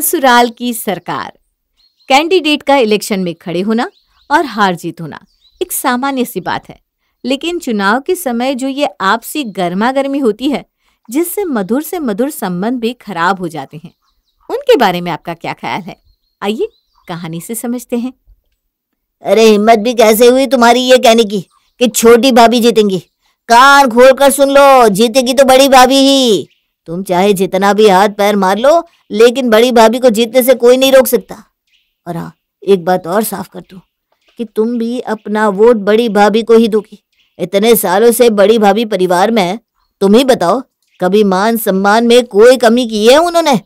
ससुराल की सरकार कैंडिडेट का इलेक्शन में खड़े होना और हार जीत होना एक सामान्य सी बात है लेकिन चुनाव के समय जो ये आपसी गर्मा गर्मी होती है जिससे मधुर से मधुर संबंध भी खराब हो जाते हैं उनके बारे में आपका क्या ख्याल है आइए कहानी से समझते हैं अरे हिम्मत भी कैसे हुई तुम्हारी ये कहने की कि छोटी भाभी जीतेंगी कान खोल कर सुन लो जीतेगी तो बड़ी भाभी ही तुम चाहे जितना भी हाथ पैर मार लो लेकिन बड़ी भाभी को जीतने से कोई नहीं रोक सकता और हाँ एक बात और साफ कर दो कि तुम भी अपना वोट बड़ी भाभी को ही दोगी इतने सालों से बड़ी भाभी परिवार में है तुम ही बताओ कभी मान सम्मान में कोई कमी की है उन्होंने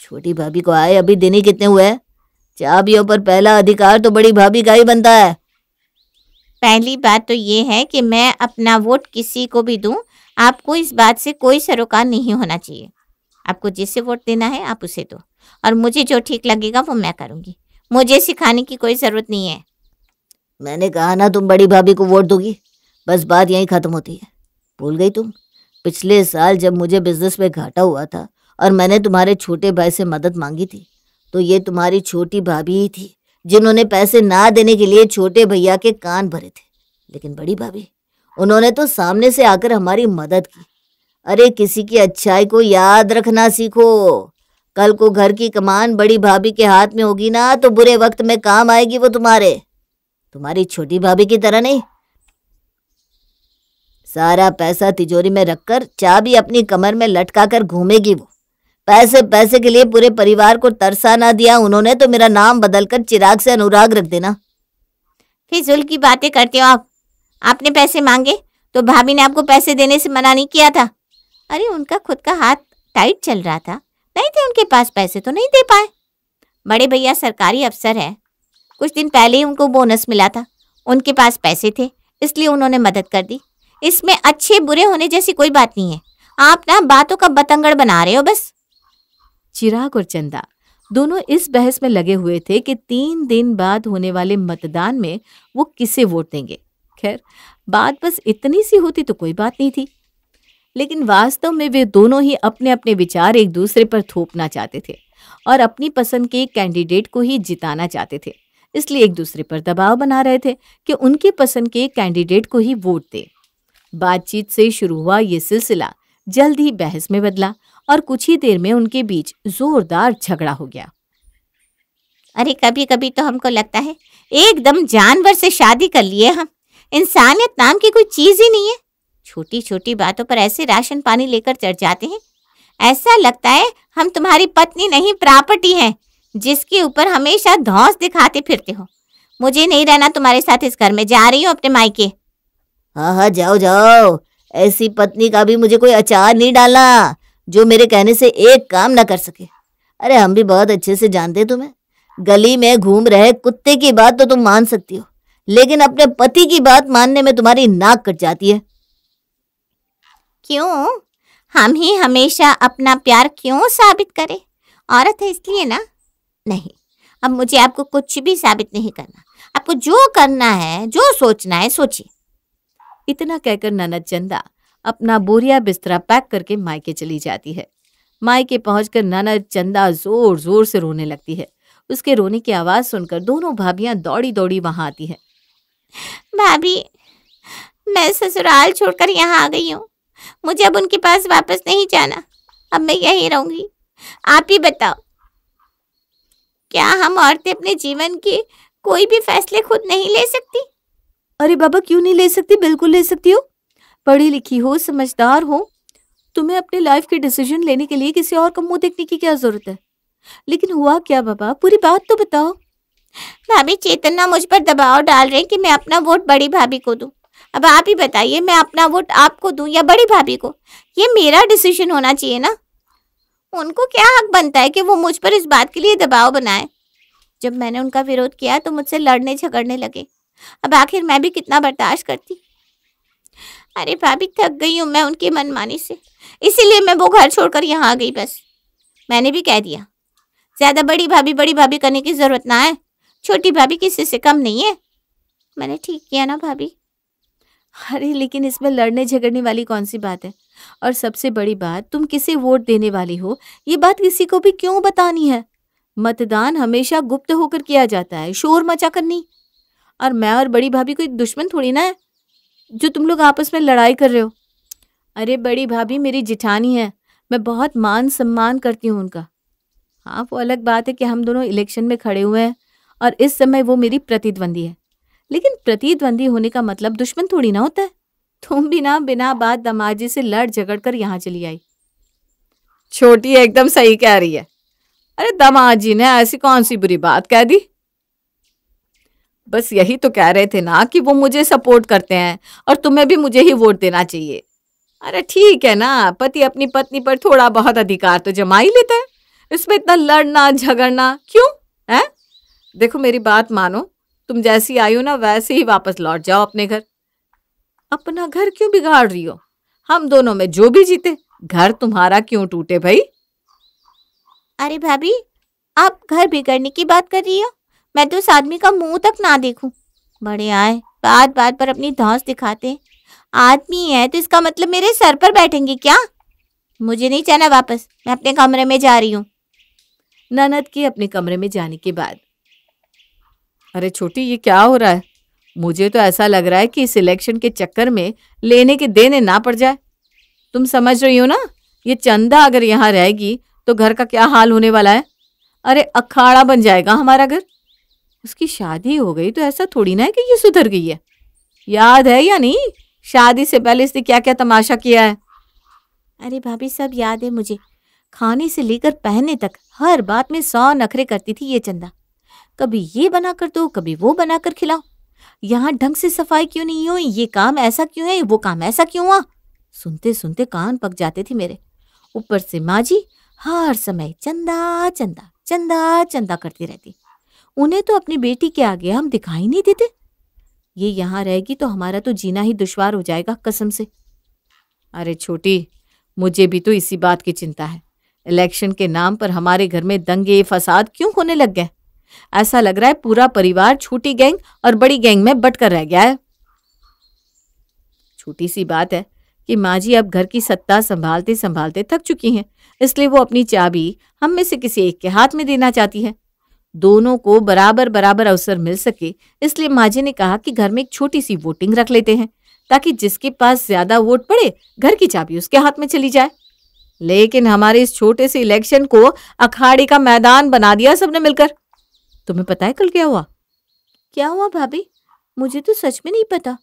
छोटी भाभी को आए अभी दिन ही कितने हुए चाबियों पर पहला अधिकार तो बड़ी भाभी का ही बनता है पहली बात तो ये है कि मैं अपना वोट किसी को भी दूं आपको इस बात से कोई सरोकार नहीं होना चाहिए आपको जिसे वोट देना है आप उसे दो और मुझे जो ठीक लगेगा वो मैं करूँगी मुझे सिखाने की कोई ज़रूरत नहीं है मैंने कहा ना तुम बड़ी भाभी को वोट दोगी बस बात यहीं ख़त्म होती है भूल गई तुम पिछले साल जब मुझे बिजनेस में घाटा हुआ था और मैंने तुम्हारे छोटे भाई से मदद मांगी थी तो ये तुम्हारी छोटी भाभी ही थी जिन्होंने पैसे ना देने के लिए छोटे भैया के कान भरे थे लेकिन बड़ी भाभी उन्होंने तो सामने से आकर हमारी मदद की अरे किसी की अच्छाई को याद रखना सीखो कल को घर की कमान बड़ी भाभी के हाथ में होगी ना तो बुरे वक्त में काम आएगी वो तुम्हारे तुम्हारी छोटी भाभी की तरह नहीं सारा पैसा तिजोरी में रखकर चाबी अपनी कमर में लटका कर घूमेगी वो पैसे पैसे के लिए पूरे परिवार को तरसा ना दिया उन्होंने तो मेरा नाम बदलकर चिराग से अनुराग रख देना फिजूल की बातें करते हो आप आपने पैसे मांगे तो भाभी ने आपको पैसे देने से मना नहीं किया था अरे उनका खुद का हाथ टाइट चल रहा था नहीं थे उनके पास पैसे तो नहीं दे पाए बड़े भैया सरकारी अफसर हैं कुछ दिन पहले ही उनको बोनस मिला था उनके पास पैसे थे इसलिए उन्होंने मदद कर दी इसमें अच्छे बुरे होने जैसी कोई बात नहीं है आप ना बातों का बतंगड़ बना रहे हो बस चिराग और चंदा दोनों इस बहस में लगे हुए थे कि तीन दिन बाद होने वाले मतदान में वो किसे वोट देंगे खैर बात बस इतनी सी होती तो कोई बात नहीं थी लेकिन वास्तव में वे दोनों ही अपने अपने विचार एक दूसरे पर थोपना चाहते थे और अपनी पसंद के कैंडिडेट को ही जिताना चाहते थे इसलिए एक दूसरे पर दबाव बना रहे थे कि उनकी पसंद के कैंडिडेट को ही वोट दे बातचीत से शुरू हुआ ये सिलसिला जल्द ही बहस में बदला और कुछ ही देर में उनके बीच जोरदार झगड़ा हो गया अरे कभी कभी तो हमको लगता है एकदम जानवर से शादी कर लिए हम इंसानियत नाम की कोई चीज ही नहीं है छोटी छोटी बातों पर ऐसे राशन पानी लेकर चढ़ जाते हैं ऐसा लगता है हम तुम्हारी पत्नी नहीं प्रॉपर्टी हैं जिसके ऊपर हमेशा धौस दिखाते फिरते हो मुझे नहीं रहना तुम्हारे साथ इस घर में जा रही हूँ अपने मायके हाँ हाँ जाओ जाओ ऐसी पत्नी का भी मुझे कोई अचार नहीं डालना जो मेरे कहने से एक काम ना कर सके अरे हम भी बहुत अच्छे से जानते तुम्हें गली में घूम रहे कुत्ते की बात तो तुम मान सकती हो लेकिन अपने पति की बात मानने में तुम्हारी नाक कट जाती है क्यों हम ही हमेशा अपना प्यार क्यों साबित करें औरत है इसलिए ना नहीं अब मुझे आपको कुछ भी साबित नहीं करना आपको जो करना है जो सोचना है सोचिए इतना कहकर ननद चंदा अपना बोरिया बिस्तरा पैक करके मायके चली जाती है मायके पहुंचकर ननद चंदा जोर जोर से रोने लगती है उसके रोने की आवाज़ सुनकर दोनों भाभियाँ दौड़ी दौड़ी वहाँ आती हैं भाभी मैं ससुराल छोड़कर यहाँ आ गई हूँ मुझे अब उनके पास वापस नहीं जाना अब मैं यहीं रहूंगी आप ही बताओ क्या हम औरतें अपने जीवन के कोई भी फैसले खुद नहीं ले सकती अरे बाबा क्यों नहीं ले सकती बिल्कुल ले सकती हो पढ़ी लिखी हो समझदार हो तुम्हें अपने लाइफ के डिसीजन लेने के लिए किसी और का मुंह देखने की क्या जरूरत है लेकिन हुआ क्या बाबा पूरी बात तो बताओ भाभी चेतना मुझ पर दबाव डाल रहे हैं कि मैं अपना वोट बड़ी भाभी को दूं अब आप ही बताइए मैं अपना वोट आपको दूं या बड़ी भाभी को ये मेरा डिसीजन होना चाहिए ना उनको क्या हक बनता है कि वो मुझ पर इस बात के लिए दबाव बनाए जब मैंने उनका विरोध किया तो मुझसे लड़ने झगड़ने लगे अब आखिर मैं भी कितना बर्दाश्त करती अरे भाभी थक गई हूँ मैं उनकी मनमानी से इसीलिए मैं वो घर छोड़कर यहाँ आ गई बस मैंने भी कह दिया ज़्यादा बड़ी भाभी बड़ी भाभी करने की ज़रूरत ना है छोटी भाभी किसी से कम नहीं है मैंने ठीक किया ना भाभी अरे लेकिन इसमें लड़ने झगड़ने वाली कौन सी बात है और सबसे बड़ी बात तुम किसे वोट देने वाली हो ये बात किसी को भी क्यों बतानी है मतदान हमेशा गुप्त होकर किया जाता है शोर मचा कर नहीं और मैं और बड़ी भाभी कोई दुश्मन थोड़ी ना है जो तुम लोग आपस में लड़ाई कर रहे हो अरे बड़ी भाभी मेरी जिठानी है मैं बहुत मान सम्मान करती हूँ उनका हाँ वो अलग बात है कि हम दोनों इलेक्शन में खड़े हुए हैं और इस समय वो मेरी प्रतिद्वंदी है लेकिन प्रतिद्वंदी होने का मतलब दुश्मन थोड़ी ना होता है तुम भी ना बिना बात दमाजी से लड़ झगड़ कर यहाँ चली आई छोटी एकदम सही कह रही है अरे दमाजी ने ऐसी कौन सी बुरी बात कह दी बस यही तो कह रहे थे ना कि वो मुझे सपोर्ट करते हैं और तुम्हें भी मुझे ही वोट देना चाहिए अरे ठीक है ना पति अपनी पत्नी पर थोड़ा बहुत अधिकार तो जमा ही लेता है इसमें इतना लड़ना झगड़ना क्यों देखो मेरी बात मानो तुम जैसी आई हो ना वैसे ही वापस लौट जाओ अपने घर अपना घर क्यों बिगाड़ रही हो हम दोनों में जो भी जीते घर तुम्हारा क्यों टूटे भाई अरे भाभी आप घर बिगड़ने की बात कर रही हो मैं तो उस आदमी का मुंह तक ना देखूं। बड़े आए बात बात पर अपनी धौस दिखाते आदमी है तो इसका मतलब मेरे सर पर बैठेंगे क्या मुझे नहीं जाना वापस मैं अपने कमरे में जा रही हूँ ननद के अपने कमरे में जाने के बाद अरे छोटी ये क्या हो रहा है मुझे तो ऐसा लग रहा है कि इस इलेक्शन के चक्कर में लेने के देने ना पड़ जाए तुम समझ रही हो ना ये चंदा अगर यहाँ रहेगी तो घर का क्या हाल होने वाला है अरे अखाड़ा बन जाएगा हमारा घर उसकी शादी हो गई तो ऐसा थोड़ी ना है कि ये सुधर गई है याद है या नहीं शादी से पहले इसने क्या क्या तमाशा किया है अरे भाभी सब याद है मुझे खाने से लेकर पहनने तक हर बात में सौ नखरे करती थी ये चंदा कभी ये बना कर दो कभी वो बना कर खिलाओ यहाँ ढंग से सफाई क्यों नहीं हुई ये काम ऐसा क्यों है वो काम ऐसा क्यों हुआ सुनते सुनते कान पक जाते थे मेरे ऊपर से माँ जी हर समय चंदा चंदा चंदा चंदा करती रहती उन्हें तो अपनी बेटी के आगे हम दिखाई नहीं देते ये यहाँ रहेगी तो हमारा तो जीना ही दुश्वार हो जाएगा कसम से अरे छोटी मुझे भी तो इसी बात की चिंता है इलेक्शन के नाम पर हमारे घर में दंगे फसाद क्यों होने लग गए ऐसा लग रहा है पूरा परिवार छोटी गैंग और बड़ी गैंग में बटकर रह गया है छोटी सी बात है कि माँ जी अब घर की सत्ता संभालते संभालते थक चुकी हैं इसलिए वो अपनी चाबी हम में से किसी एक के हाथ में देना चाहती है दोनों को बराबर बराबर अवसर मिल सके इसलिए माँ जी ने कहा कि घर में एक छोटी सी वोटिंग रख लेते हैं ताकि जिसके पास ज्यादा वोट पड़े घर की चाबी उसके हाथ में चली जाए लेकिन हमारे इस छोटे से इलेक्शन को अखाड़े का मैदान बना दिया सबने मिलकर तुम्हें पता है कल क्या हुआ क्या हुआ भाभी मुझे तो सच में नहीं पता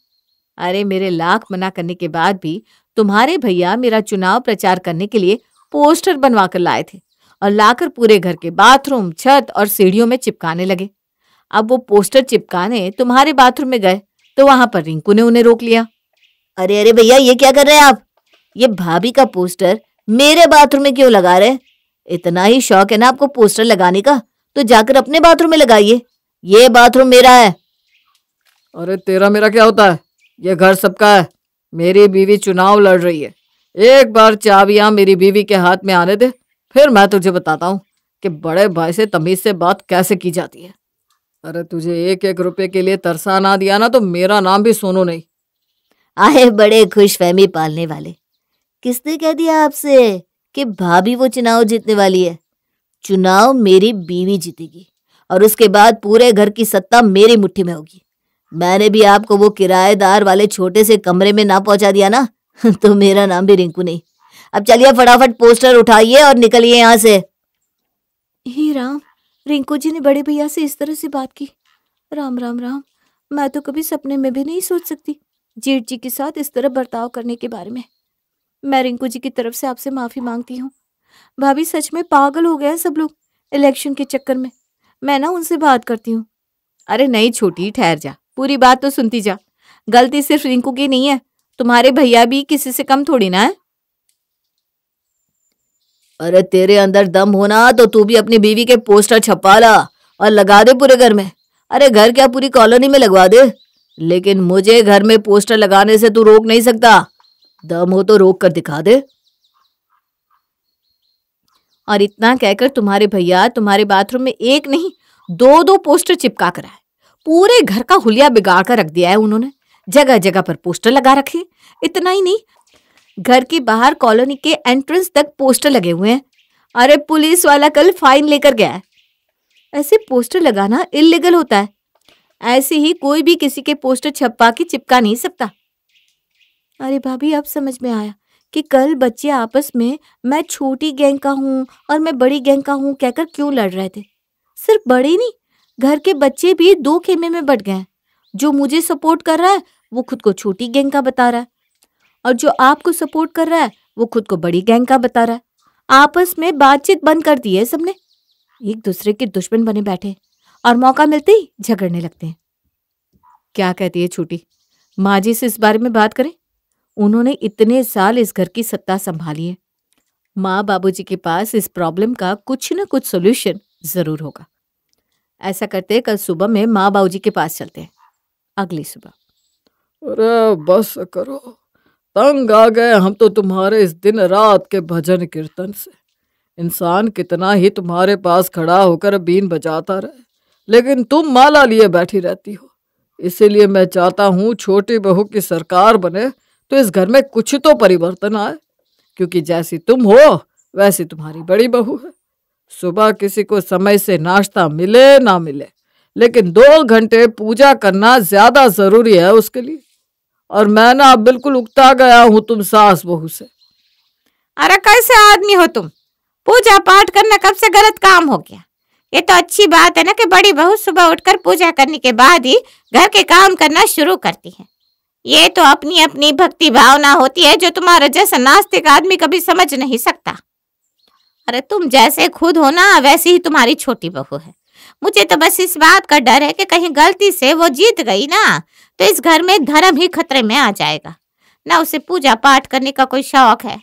अरे मेरे लाख मना करने के बाद भी तुम्हारे भैया मेरा चुनाव प्रचार करने के लिए पोस्टर बनवा कर लाए थे और लाकर पूरे घर के बाथरूम छत और सीढ़ियों में चिपकाने लगे अब वो पोस्टर चिपकाने तुम्हारे बाथरूम में गए तो वहां पर रिंकू ने उन्हें रोक लिया अरे अरे भैया ये क्या कर रहे हैं आप ये भाभी का पोस्टर मेरे बाथरूम में क्यों लगा रहे इतना ही शौक है ना आपको पोस्टर लगाने का तो जाकर अपने बाथरूम में लगाइए ये बाथरूम मेरा है अरे तेरा मेरा क्या होता है ये घर सबका है मेरी बीवी चुनाव लड़ रही है एक बार चाबियां मेरी बीवी के हाथ में आने दे फिर मैं तुझे बताता हूँ कि बड़े भाई से तमीज से बात कैसे की जाती है अरे तुझे एक एक रुपए के लिए तरसा ना दिया ना तो मेरा नाम भी सोनू नहीं आए बड़े खुश फहमी पालने वाले किसने कह दिया आपसे कि भाभी वो चुनाव जीतने वाली है चुनाव मेरी बीवी जीतेगी और उसके बाद पूरे घर की सत्ता मेरी मुट्ठी में होगी मैंने भी आपको वो किराएदार वाले छोटे से कमरे में ना पहुंचा दिया ना तो मेरा नाम भी रिंकू नहीं अब चलिए फटाफट पोस्टर उठाइए और निकलिए यहाँ से ही राम रिंकू जी ने बड़े भैया से इस तरह से बात की राम राम राम मैं तो कभी सपने में भी नहीं सोच सकती जेठ जी के साथ इस तरह बर्ताव करने के बारे में मैं रिंकू जी की तरफ से आपसे माफ़ी मांगती हूँ भाभी सच में पागल हो गए हैं सब लोग इलेक्शन के चक्कर में मैं ना उनसे बात करती हूँ अरे नहीं छोटी ठहर जा पूरी बात तो सुनती जा गलती सिर्फ रिंकू की नहीं है तुम्हारे भैया भी किसी से कम थोड़ी ना है अरे तेरे अंदर दम होना तो तू भी अपनी बीवी के पोस्टर छपा ला और लगा दे पूरे घर में अरे घर क्या पूरी कॉलोनी में लगवा दे लेकिन मुझे घर में पोस्टर लगाने से तू रोक नहीं सकता दम हो तो रोक कर दिखा दे और इतना कहकर तुम्हारे भैया तुम्हारे बाथरूम में एक नहीं दो दो पोस्टर चिपका कर आए पूरे घर का हुलिया बिगाड़ कर रख दिया है उन्होंने जगह जगह पर पोस्टर लगा रखे इतना ही नहीं घर के बाहर कॉलोनी के एंट्रेंस तक पोस्टर लगे हुए हैं अरे पुलिस वाला कल फाइन लेकर गया है ऐसे पोस्टर लगाना इलीगल होता है ऐसे ही कोई भी किसी के पोस्टर छपा के चिपका नहीं सकता अरे भाभी अब समझ में आया कि कल बच्चे आपस में मैं छोटी गैंग का हूँ और मैं बड़ी गैंग का हूँ कहकर क्यों लड़ रहे थे सिर्फ बड़े नहीं घर के बच्चे भी दो खेमे में बट गए जो मुझे सपोर्ट कर रहा है वो खुद को छोटी गैंग का बता रहा है और जो आपको सपोर्ट कर रहा है वो खुद को बड़ी गैंग का बता रहा है आपस में बातचीत बंद कर दी है सबने एक दूसरे के दुश्मन बने बैठे और मौका मिलते ही झगड़ने लगते हैं क्या कहती है छोटी माँ जी से इस बारे में बात करें उन्होंने इतने साल इस घर की सत्ता संभाली है माँ बाबूजी के पास इस प्रॉब्लम का कुछ न कुछ सोल्यूशन ज़रूर होगा ऐसा करते कल सुबह में माँ बाबूजी के पास चलते हैं अगली सुबह अरे बस करो तंग आ गए हम तो तुम्हारे इस दिन रात के भजन कीर्तन से इंसान कितना ही तुम्हारे पास खड़ा होकर बीन बजाता रहे लेकिन तुम माला लिए बैठी रहती हो इसीलिए मैं चाहता हूँ छोटी बहू की सरकार बने तो इस घर में कुछ तो परिवर्तन आए क्योंकि जैसी तुम हो वैसी तुम्हारी बड़ी बहू है सुबह किसी को समय से नाश्ता मिले ना मिले लेकिन दो घंटे पूजा करना ज्यादा जरूरी है उसके लिए और मैं ना बिल्कुल उगता गया हूँ तुम सास बहू से अरे कैसे आदमी हो तुम पूजा पाठ करना कब से गलत काम हो गया ये तो अच्छी बात है ना कि बड़ी बहू सुबह उठकर पूजा करने के बाद ही घर के काम करना शुरू करती है ये तो अपनी अपनी भक्ति भावना होती है जो तुम्हारा जैसा नास्तिक आदमी कभी समझ नहीं सकता अरे तुम जैसे खुद हो ना वैसी ही तुम्हारी छोटी बहू है मुझे तो बस इस बात का डर है कि कहीं गलती से वो जीत गई ना तो इस घर में धर्म ही खतरे में आ जाएगा ना उसे पूजा पाठ करने का कोई शौक है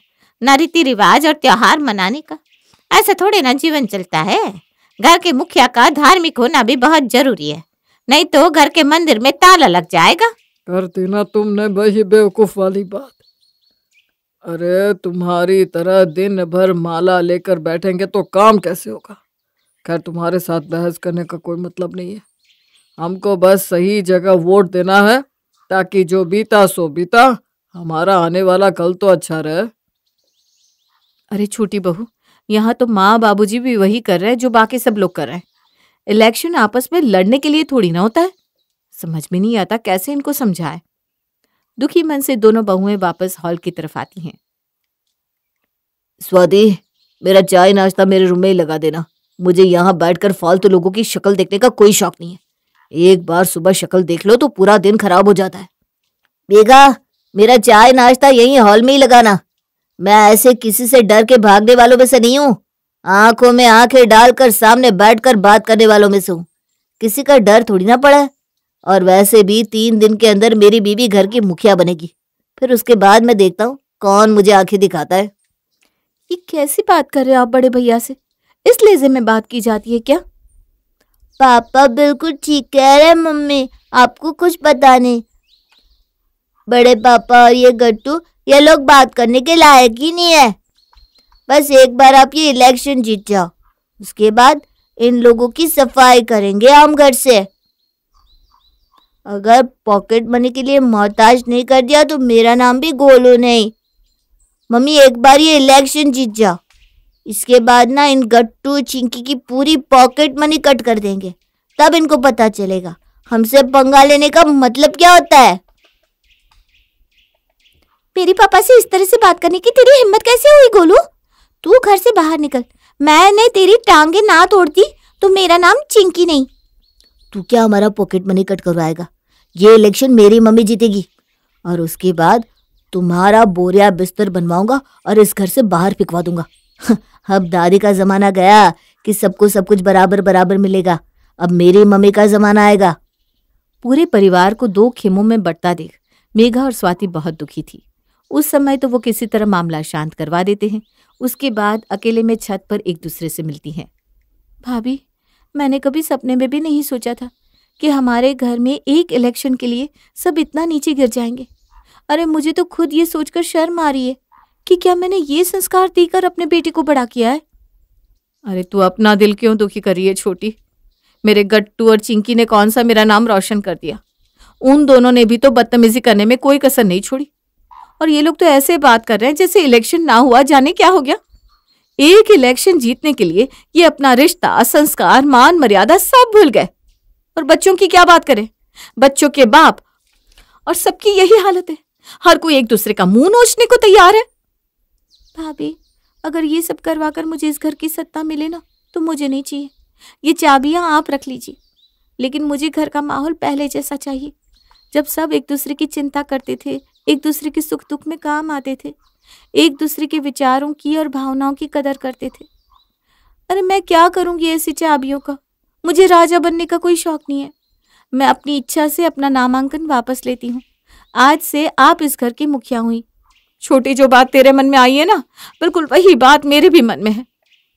न रीति रिवाज और त्योहार मनाने का ऐसा थोड़े ना जीवन चलता है घर के मुखिया का धार्मिक होना भी बहुत जरूरी है नहीं तो घर के मंदिर में ताला लग जाएगा करती ना तुमने वही बेवकूफ वाली बात अरे तुम्हारी तरह दिन भर माला लेकर बैठेंगे तो काम कैसे होगा खैर तुम्हारे साथ बहस करने का कोई मतलब नहीं है हमको बस सही जगह वोट देना है ताकि जो बीता सो बीता हमारा आने वाला कल तो अच्छा रहे अरे छोटी बहू यहाँ तो माँ बाबूजी भी वही कर रहे हैं जो बाकी सब लोग कर रहे हैं इलेक्शन आपस में लड़ने के लिए थोड़ी ना होता है समझ में नहीं आता कैसे इनको समझाए दुखी मन से दोनों बहुएं वापस हॉल की तरफ आती हैं स्वादी मेरा चाय नाश्ता मेरे रूम में ही लगा देना मुझे यहाँ बैठकर फालतू तो लोगों की शक्ल देखने का कोई शौक नहीं है एक बार सुबह शक्ल देख लो तो पूरा दिन खराब हो जाता है बेगा मेरा चाय नाश्ता यही हॉल में ही लगाना मैं ऐसे किसी से डर के भागने वालों में से नहीं हूँ आंखों में आंखें डालकर सामने बैठकर बात करने वालों में से हूँ किसी का डर थोड़ी ना पड़ा है और वैसे भी तीन दिन के अंदर मेरी बीवी घर की मुखिया बनेगी फिर उसके बाद मैं देखता हूँ कौन मुझे आंखें दिखाता है ये कैसी बात कर रहे हो आप बड़े भैया से इस लेजे में बात की जाती है क्या पापा बिल्कुल ठीक कह रहे हैं मम्मी आपको कुछ पता नहीं बड़े पापा और ये गट्टू ये लोग बात करने के लायक ही नहीं है बस एक बार आप ये इलेक्शन जीत जाओ उसके बाद इन लोगों की सफाई करेंगे हम घर से अगर पॉकेट मनी के लिए मोहताज नहीं कर दिया तो मेरा नाम भी गोलू नहीं मम्मी एक बार ये इलेक्शन जीत जा इसके बाद ना इन गट्टू चिंकी की पूरी पॉकेट मनी कट कर देंगे तब इनको पता चलेगा हमसे पंगा लेने का मतलब क्या होता है मेरे पापा से इस तरह से बात करने की तेरी हिम्मत कैसे हुई गोलू तू घर से बाहर निकल मैंने तेरी टांगे ना तोड़ती तो मेरा नाम चिंकी नहीं तू क्या हमारा पॉकेट मनी कट करवाएगा ये इलेक्शन मेरी मम्मी जीतेगी और उसके बाद तुम्हारा बोरिया बिस्तर बनवाऊंगा और इस घर से बाहर फिकवा दूंगा अब दादी का जमाना गया कि सबको सब कुछ बराबर बराबर मिलेगा अब मेरी मम्मी का जमाना आएगा पूरे परिवार को दो खेमों में बटता देख मेघा और स्वाति बहुत दुखी थी उस समय तो वो किसी तरह मामला शांत करवा देते हैं उसके बाद अकेले में छत पर एक दूसरे से मिलती हैं भाभी मैंने कभी सपने में भी नहीं सोचा था कि हमारे घर में एक इलेक्शन के लिए सब इतना नीचे गिर जाएंगे अरे मुझे तो खुद ये सोचकर शर्म आ रही है कि क्या मैंने ये संस्कार देकर अपने बेटे को बड़ा किया है अरे तू अपना दिल क्यों दुखी है छोटी मेरे गट्टू और चिंकी ने कौन सा मेरा नाम रोशन कर दिया उन दोनों ने भी तो बदतमीजी करने में कोई कसर नहीं छोड़ी और ये लोग तो ऐसे बात कर रहे हैं जैसे इलेक्शन ना हुआ जाने क्या हो गया एक इलेक्शन जीतने के लिए ये अपना रिश्ता संस्कार मान मर्यादा सब भूल गए और बच्चों की क्या बात करें बच्चों के बाप और सबकी यही हालत है हर कोई एक दूसरे का मुंह नोचने को तैयार है भाभी अगर ये सब करवा कर मुझे इस घर की सत्ता मिले ना तो मुझे नहीं चाहिए ये चाबियां आप रख लीजिए लेकिन मुझे घर का माहौल पहले जैसा चाहिए जब सब एक दूसरे की चिंता करते थे एक दूसरे के सुख दुख में काम आते थे एक दूसरे के विचारों की और भावनाओं की कदर करते थे अरे मैं क्या करूँगी ऐसी चाबियों का मुझे राजा बनने का कोई शौक नहीं है मैं अपनी इच्छा से अपना नामांकन वापस लेती हूँ आज से आप इस घर की मुखिया हुई छोटी जो बात तेरे मन में आई है ना बिल्कुल वही बात मेरे भी मन में है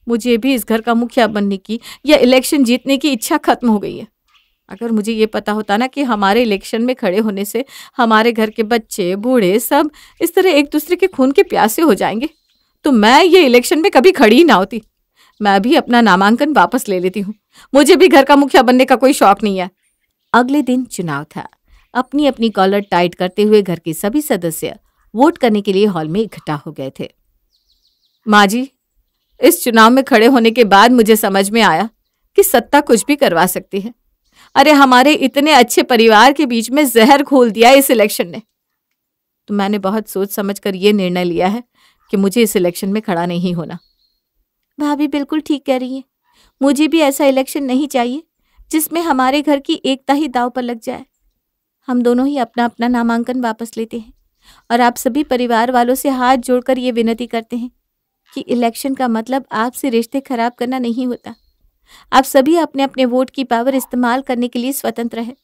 मुझे भी इस घर का मुखिया बनने की या इलेक्शन जीतने की इच्छा खत्म हो गई है अगर मुझे ये पता होता ना कि हमारे इलेक्शन में खड़े होने से हमारे घर के बच्चे बूढ़े सब इस तरह एक दूसरे के खून के प्यासे हो जाएंगे तो मैं ये इलेक्शन में कभी खड़ी ही ना होती मैं भी अपना नामांकन वापस ले लेती हूँ मुझे भी घर का मुखिया बनने का कोई शौक नहीं है अगले दिन चुनाव था अपनी अपनी कॉलर टाइट करते हुए घर के सभी सदस्य वोट करने के लिए हॉल में इकट्ठा हो गए थे माँ जी इस चुनाव में खड़े होने के बाद मुझे समझ में आया कि सत्ता कुछ भी करवा सकती है अरे हमारे इतने अच्छे परिवार के बीच में जहर घोल दिया इस इलेक्शन ने तो मैंने बहुत सोच समझ कर ये निर्णय लिया है कि मुझे इस इलेक्शन में खड़ा नहीं होना भाभी बिल्कुल ठीक कह रही है मुझे भी ऐसा इलेक्शन नहीं चाहिए जिसमें हमारे घर की एकता ही दाव पर लग जाए हम दोनों ही अपना अपना नामांकन वापस लेते हैं और आप सभी परिवार वालों से हाथ जोड़कर ये विनती करते हैं कि इलेक्शन का मतलब आपसे रिश्ते खराब करना नहीं होता आप सभी अपने अपने वोट की पावर इस्तेमाल करने के लिए स्वतंत्र है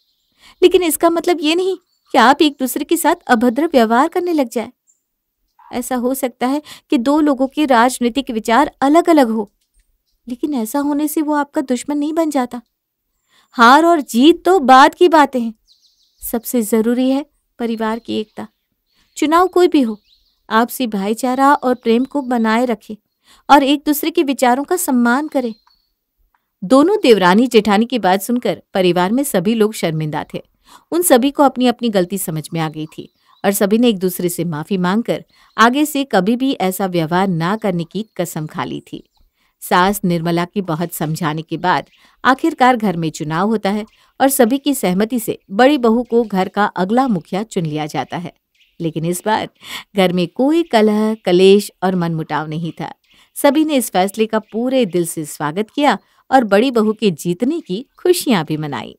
लेकिन इसका मतलब ये नहीं कि आप एक दूसरे के साथ अभद्र व्यवहार करने लग जाए ऐसा हो सकता है कि दो लोगों के राजनीतिक विचार अलग अलग हो लेकिन ऐसा होने से वो आपका दुश्मन नहीं बन जाता हार और जीत तो बाद की बातें हैं सबसे ज़रूरी है परिवार की एकता चुनाव कोई भी हो आपसी भाईचारा और प्रेम को बनाए रखे और एक दूसरे के विचारों का सम्मान करें दोनों देवरानी जेठानी की बात सुनकर परिवार में सभी लोग शर्मिंदा थे उन सभी को अपनी अपनी गलती समझ में आ गई थी और सभी ने एक दूसरे से माफी मांगकर आगे से कभी भी ऐसा व्यवहार ना करने की कसम खा ली थी सास निर्मला की बहुत समझाने के बाद आखिरकार घर में चुनाव होता है और सभी की सहमति से बड़ी बहू को घर का अगला मुखिया चुन लिया जाता है लेकिन इस बार घर में कोई कलह कलेश और मनमुटाव नहीं था सभी ने इस फैसले का पूरे दिल से स्वागत किया और बड़ी बहू के जीतने की खुशियां भी मनाई